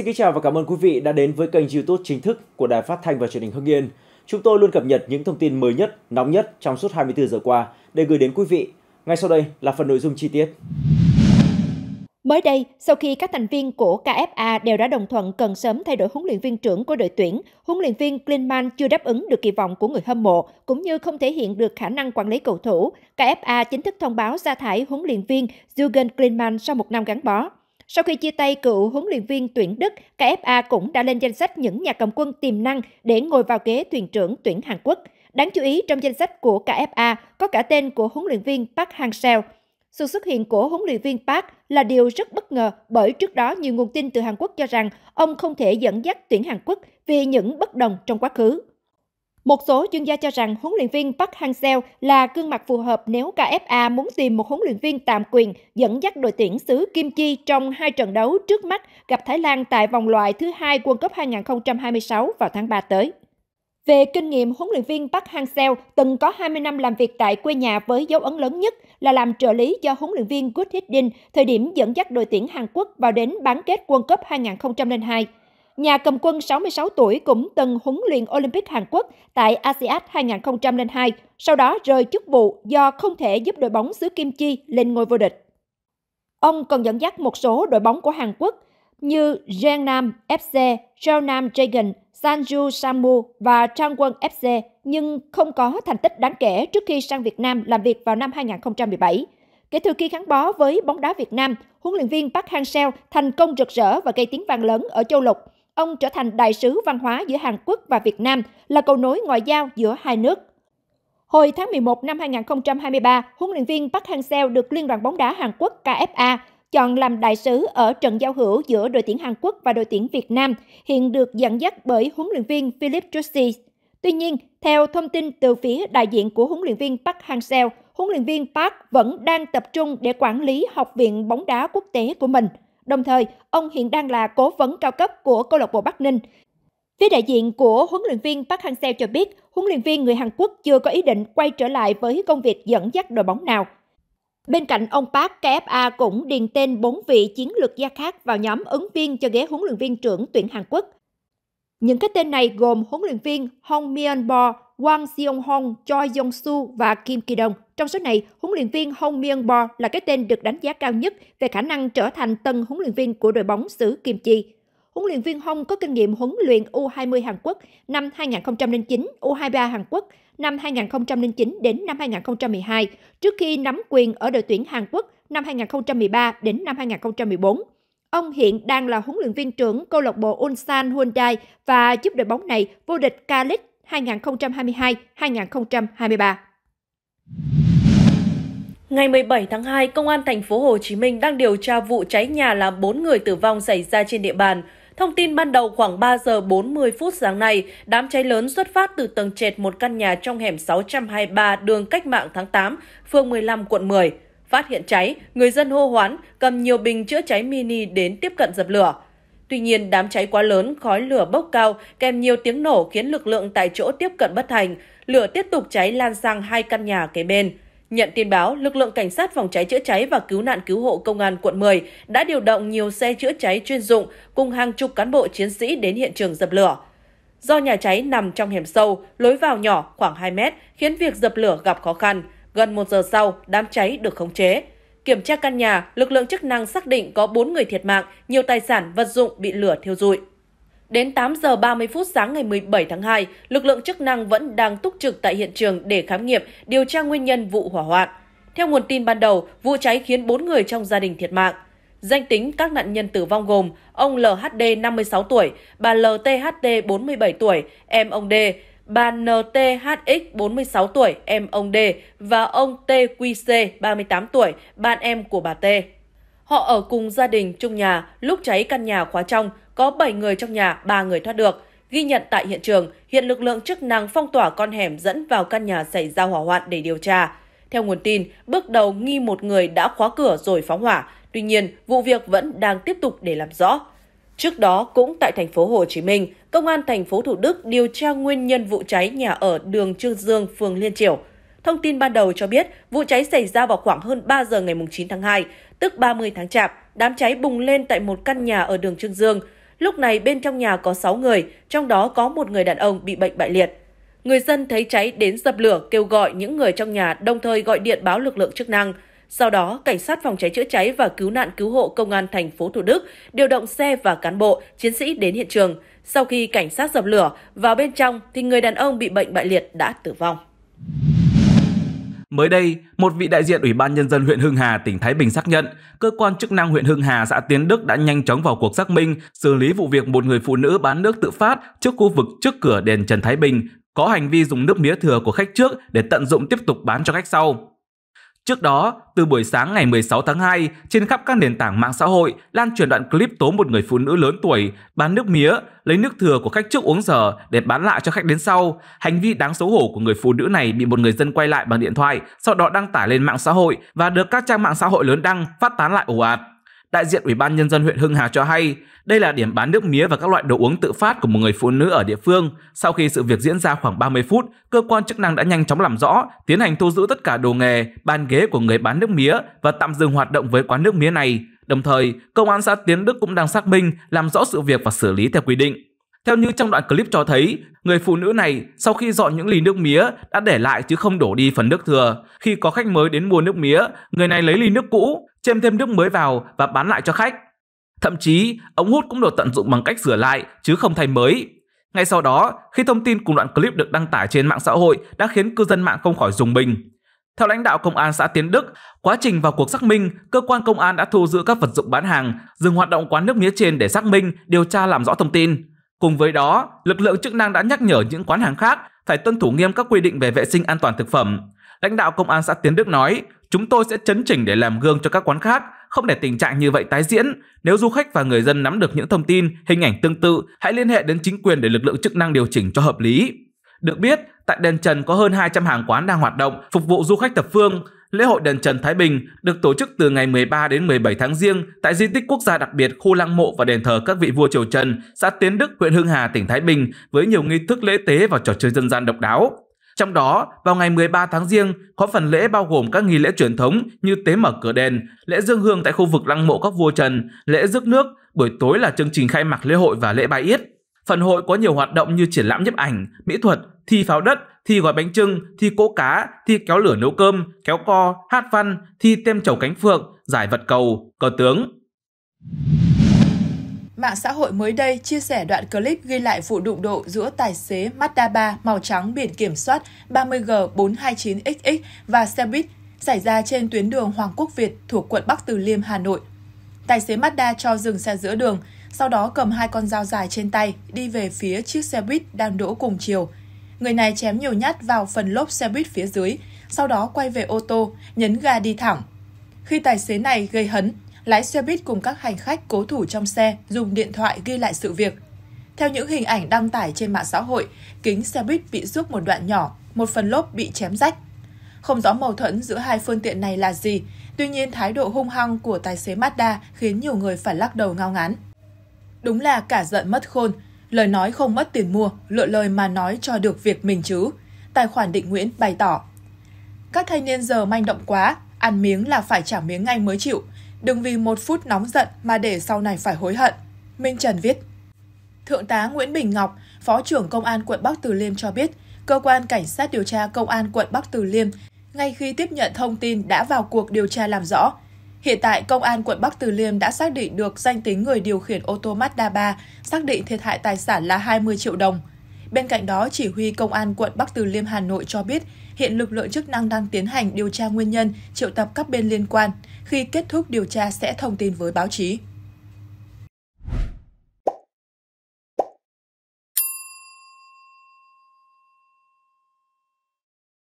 Xin kính chào và cảm ơn quý vị đã đến với kênh YouTube chính thức của Đài Phát thanh và Truyền hình Hưng Yên. Chúng tôi luôn cập nhật những thông tin mới nhất, nóng nhất trong suốt 24 giờ qua để gửi đến quý vị. Ngay sau đây là phần nội dung chi tiết. Mới đây, sau khi các thành viên của KFA đều đã đồng thuận cần sớm thay đổi huấn luyện viên trưởng của đội tuyển, huấn luyện viên Klinsmann chưa đáp ứng được kỳ vọng của người hâm mộ cũng như không thể hiện được khả năng quản lý cầu thủ, KFA chính thức thông báo sa thải huấn luyện viên Jürgen Klinsmann sau một năm gắn bó. Sau khi chia tay cựu huấn luyện viên tuyển Đức, KFA cũng đã lên danh sách những nhà cầm quân tiềm năng để ngồi vào ghế thuyền trưởng tuyển Hàn Quốc. Đáng chú ý trong danh sách của KFA có cả tên của huấn luyện viên Park Hang-seo. Sự xuất hiện của huấn luyện viên Park là điều rất bất ngờ bởi trước đó nhiều nguồn tin từ Hàn Quốc cho rằng ông không thể dẫn dắt tuyển Hàn Quốc vì những bất đồng trong quá khứ. Một số chuyên gia cho rằng huấn luyện viên Park Hang-seo là gương mặt phù hợp nếu KFA muốn tìm một huấn luyện viên tạm quyền dẫn dắt đội tuyển xứ Kim Chi trong hai trận đấu trước mắt gặp Thái Lan tại vòng loại thứ hai World Cup 2026 vào tháng 3 tới. Về kinh nghiệm, huấn luyện viên Park Hang-seo từng có 20 năm làm việc tại quê nhà với dấu ấn lớn nhất là làm trợ lý cho huấn luyện viên Good Hidin thời điểm dẫn dắt đội tuyển Hàn Quốc vào đến bán kết World Cup 2002. Nhà cầm quân 66 tuổi cũng từng huấn luyện Olympic Hàn Quốc tại ASEAN 2002, sau đó rời chức vụ do không thể giúp đội bóng xứ Kim Chi lên ngôi vô địch. Ông còn dẫn dắt một số đội bóng của Hàn Quốc như Jeonnam FC, Jeonnam Dragon, Sanju Samu và Changwon FC nhưng không có thành tích đáng kể trước khi sang Việt Nam làm việc vào năm 2017. Kể từ khi gắn bó với bóng đá Việt Nam, huấn luyện viên Park Hang-seo thành công rực rỡ và gây tiếng vang lớn ở châu lục ông trở thành đại sứ văn hóa giữa Hàn Quốc và Việt Nam, là cầu nối ngoại giao giữa hai nước. Hồi tháng 11 năm 2023, huấn luyện viên Park Hang-seo được Liên đoàn bóng đá Hàn Quốc KFA chọn làm đại sứ ở trận giao hữu giữa đội tuyển Hàn Quốc và đội tuyển Việt Nam, hiện được dẫn dắt bởi huấn luyện viên Philip Jussi. Tuy nhiên, theo thông tin từ phía đại diện của huấn luyện viên Park Hang-seo, huấn luyện viên Park vẫn đang tập trung để quản lý học viện bóng đá quốc tế của mình – Đồng thời, ông hiện đang là cố vấn cao cấp của câu lạc bộ Bắc Ninh. Phía đại diện của huấn luyện viên Park Hang-seo cho biết, huấn luyện viên người Hàn Quốc chưa có ý định quay trở lại với công việc dẫn dắt đội bóng nào. Bên cạnh ông Park, KFA cũng điền tên 4 vị chiến lược gia khác vào nhóm ứng viên cho ghế huấn luyện viên trưởng tuyển Hàn Quốc. Những cái tên này gồm huấn luyện viên Hong myeon Bo, Wang Seong Hong, Choi Yong Su và Kim Ki Dong. Trong số này, huấn luyện viên Hong Myung Bo là cái tên được đánh giá cao nhất về khả năng trở thành tân huấn luyện viên của đội bóng xứ Kim Chi. Huấn luyện viên Hong có kinh nghiệm huấn luyện U20 Hàn Quốc năm 2009, U23 Hàn Quốc năm 2009 đến năm 2012, trước khi nắm quyền ở đội tuyển Hàn Quốc năm 2013 đến năm 2014. Ông hiện đang là huấn luyện viên trưởng câu lạc bộ Ulsan Hyundai và giúp đội bóng này vô địch K-League 2022-2023. Ngày 17 tháng 2, Công an thành phố Hồ Chí Minh đang điều tra vụ cháy nhà làm 4 người tử vong xảy ra trên địa bàn. Thông tin ban đầu khoảng 3 giờ 40 phút sáng nay, đám cháy lớn xuất phát từ tầng trệt một căn nhà trong hẻm 623 đường Cách mạng tháng 8, phường 15, quận 10. Phát hiện cháy, người dân hô hoán, cầm nhiều bình chữa cháy mini đến tiếp cận dập lửa. Tuy nhiên, đám cháy quá lớn, khói lửa bốc cao kèm nhiều tiếng nổ khiến lực lượng tại chỗ tiếp cận bất thành. Lửa tiếp tục cháy lan sang hai căn nhà kế bên. Nhận tin báo, lực lượng cảnh sát phòng cháy chữa cháy và cứu nạn cứu hộ công an quận 10 đã điều động nhiều xe chữa cháy chuyên dụng cùng hàng chục cán bộ chiến sĩ đến hiện trường dập lửa. Do nhà cháy nằm trong hẻm sâu, lối vào nhỏ khoảng 2 mét khiến việc dập lửa gặp khó khăn. Gần một giờ sau, đám cháy được khống chế. Kiểm tra căn nhà, lực lượng chức năng xác định có 4 người thiệt mạng, nhiều tài sản, vật dụng bị lửa thiêu rụi. Đến 8 giờ 30 phút sáng ngày 17 tháng 2, lực lượng chức năng vẫn đang túc trực tại hiện trường để khám nghiệm, điều tra nguyên nhân vụ hỏa hoạn. Theo nguồn tin ban đầu, vụ cháy khiến 4 người trong gia đình thiệt mạng. Danh tính các nạn nhân tử vong gồm ông LHD 56 tuổi, bà LTHT 47 tuổi, em ông D, bà NTHX 46 tuổi, em ông D và ông TQC 38 tuổi, bạn em của bà T. Họ ở cùng gia đình chung nhà, lúc cháy căn nhà khóa trong, có 7 người trong nhà, 3 người thoát được. Ghi nhận tại hiện trường, hiện lực lượng chức năng phong tỏa con hẻm dẫn vào căn nhà xảy ra hỏa hoạn để điều tra. Theo nguồn tin, bước đầu nghi một người đã khóa cửa rồi phóng hỏa. Tuy nhiên, vụ việc vẫn đang tiếp tục để làm rõ. Trước đó cũng tại thành phố Hồ Chí Minh, công an thành phố Thủ Đức điều tra nguyên nhân vụ cháy nhà ở đường Trương Dương, phường Liên Triểu. Thông tin ban đầu cho biết, vụ cháy xảy ra vào khoảng hơn 3 giờ ngày 9 tháng 2, tức 30 tháng Chạp. Đám cháy bùng lên tại một căn nhà ở đường Trương Dương. Lúc này bên trong nhà có 6 người, trong đó có một người đàn ông bị bệnh bại liệt. Người dân thấy cháy đến dập lửa kêu gọi những người trong nhà đồng thời gọi điện báo lực lượng chức năng – sau đó, cảnh sát phòng cháy chữa cháy và cứu nạn cứu hộ công an thành phố Thủ Đức điều động xe và cán bộ, chiến sĩ đến hiện trường. Sau khi cảnh sát dập lửa, vào bên trong thì người đàn ông bị bệnh bại liệt đã tử vong. Mới đây, một vị đại diện Ủy ban Nhân dân huyện Hưng Hà, tỉnh Thái Bình xác nhận, cơ quan chức năng huyện Hưng Hà, xã Tiến Đức đã nhanh chóng vào cuộc xác minh, xử lý vụ việc một người phụ nữ bán nước tự phát trước khu vực trước cửa đền Trần Thái Bình, có hành vi dùng nước mía thừa của khách trước để tận dụng tiếp tục bán cho khách sau. Trước đó, từ buổi sáng ngày 16 tháng 2, trên khắp các nền tảng mạng xã hội lan truyền đoạn clip tố một người phụ nữ lớn tuổi bán nước mía, lấy nước thừa của khách trước uống giờ để bán lại cho khách đến sau. Hành vi đáng xấu hổ của người phụ nữ này bị một người dân quay lại bằng điện thoại, sau đó đăng tải lên mạng xã hội và được các trang mạng xã hội lớn đăng phát tán lại ồ ạt. Đại diện Ủy ban Nhân dân huyện Hưng Hà cho hay, đây là điểm bán nước mía và các loại đồ uống tự phát của một người phụ nữ ở địa phương. Sau khi sự việc diễn ra khoảng 30 phút, cơ quan chức năng đã nhanh chóng làm rõ, tiến hành thu giữ tất cả đồ nghề, bàn ghế của người bán nước mía và tạm dừng hoạt động với quán nước mía này. Đồng thời, công an xã Tiến Đức cũng đang xác minh, làm rõ sự việc và xử lý theo quy định. Theo như trong đoạn clip cho thấy, người phụ nữ này sau khi dọn những ly nước mía đã để lại chứ không đổ đi phần nước thừa. Khi có khách mới đến mua nước mía, người này lấy ly nước cũ, chêm thêm nước mới vào và bán lại cho khách. Thậm chí, ống hút cũng được tận dụng bằng cách rửa lại chứ không thay mới. Ngay sau đó, khi thông tin cùng đoạn clip được đăng tải trên mạng xã hội đã khiến cư dân mạng không khỏi dùng mình. Theo lãnh đạo công an xã Tiến Đức, quá trình vào cuộc xác minh, cơ quan công an đã thu giữ các vật dụng bán hàng, dừng hoạt động quán nước mía trên để xác minh, điều tra làm rõ thông tin. Cùng với đó, lực lượng chức năng đã nhắc nhở những quán hàng khác phải tuân thủ nghiêm các quy định về vệ sinh an toàn thực phẩm. Lãnh đạo công an xã Tiến Đức nói, Chúng tôi sẽ chấn chỉnh để làm gương cho các quán khác, không để tình trạng như vậy tái diễn. Nếu du khách và người dân nắm được những thông tin, hình ảnh tương tự, hãy liên hệ đến chính quyền để lực lượng chức năng điều chỉnh cho hợp lý. Được biết, tại Đền Trần có hơn 200 hàng quán đang hoạt động phục vụ du khách thập phương. Lễ hội Đền Trần Thái Bình được tổ chức từ ngày 13 đến 17 tháng Giêng tại di tích quốc gia đặc biệt khu lăng mộ và đền thờ các vị vua triều Trần, xã Tiến Đức, huyện Hưng Hà, tỉnh Thái Bình với nhiều nghi thức lễ tế và trò chơi dân gian độc đáo. Trong đó, vào ngày 13 tháng Giêng có phần lễ bao gồm các nghi lễ truyền thống như tế mở cửa đền, lễ dương hương tại khu vực lăng mộ các vua Trần, lễ rước nước, buổi tối là chương trình khai mạc lễ hội và lễ bài yết. Phần hội có nhiều hoạt động như triển lãm nhiếp ảnh, mỹ thuật, thi pháo đất, thi gói bánh trưng, thi cỗ cá, thi kéo lửa nấu cơm, kéo co, hát văn, thi tem chầu cánh phượng, giải vật cầu, cờ tướng. Mạng xã hội mới đây chia sẻ đoạn clip ghi lại vụ đụng độ giữa tài xế Mazda 3 màu trắng biển kiểm soát 30G429XX và xe buýt xảy ra trên tuyến đường Hoàng Quốc Việt thuộc quận Bắc Từ Liêm, Hà Nội. Tài xế Mazda cho dừng xe giữa đường, sau đó cầm hai con dao dài trên tay đi về phía chiếc xe buýt đang đỗ cùng chiều. Người này chém nhiều nhát vào phần lốp xe buýt phía dưới, sau đó quay về ô tô, nhấn ga đi thẳng. Khi tài xế này gây hấn, lái xe buýt cùng các hành khách cố thủ trong xe dùng điện thoại ghi lại sự việc. Theo những hình ảnh đăng tải trên mạng xã hội, kính xe buýt bị rước một đoạn nhỏ, một phần lốp bị chém rách. Không rõ mâu thuẫn giữa hai phương tiện này là gì, tuy nhiên thái độ hung hăng của tài xế Mazda khiến nhiều người phải lắc đầu ngao ngán. Đúng là cả giận mất khôn, lời nói không mất tiền mua, lựa lời mà nói cho được việc mình chứ, tài khoản định Nguyễn bày tỏ. Các thanh niên giờ manh động quá, ăn miếng là phải trả miếng ngay mới chịu, Đừng vì một phút nóng giận mà để sau này phải hối hận. Minh Trần viết. Thượng tá Nguyễn Bình Ngọc, Phó trưởng Công an quận Bắc Từ Liêm cho biết, cơ quan cảnh sát điều tra Công an quận Bắc Từ Liêm ngay khi tiếp nhận thông tin đã vào cuộc điều tra làm rõ. Hiện tại, Công an quận Bắc Từ Liêm đã xác định được danh tính người điều khiển ô tô Mazda 3, xác định thiệt hại tài sản là 20 triệu đồng. Bên cạnh đó, chỉ huy Công an quận Bắc Từ Liêm Hà Nội cho biết, hiện lực lượng chức năng đang tiến hành điều tra nguyên nhân, triệu tập các bên liên quan. Khi kết thúc điều tra sẽ thông tin với báo chí.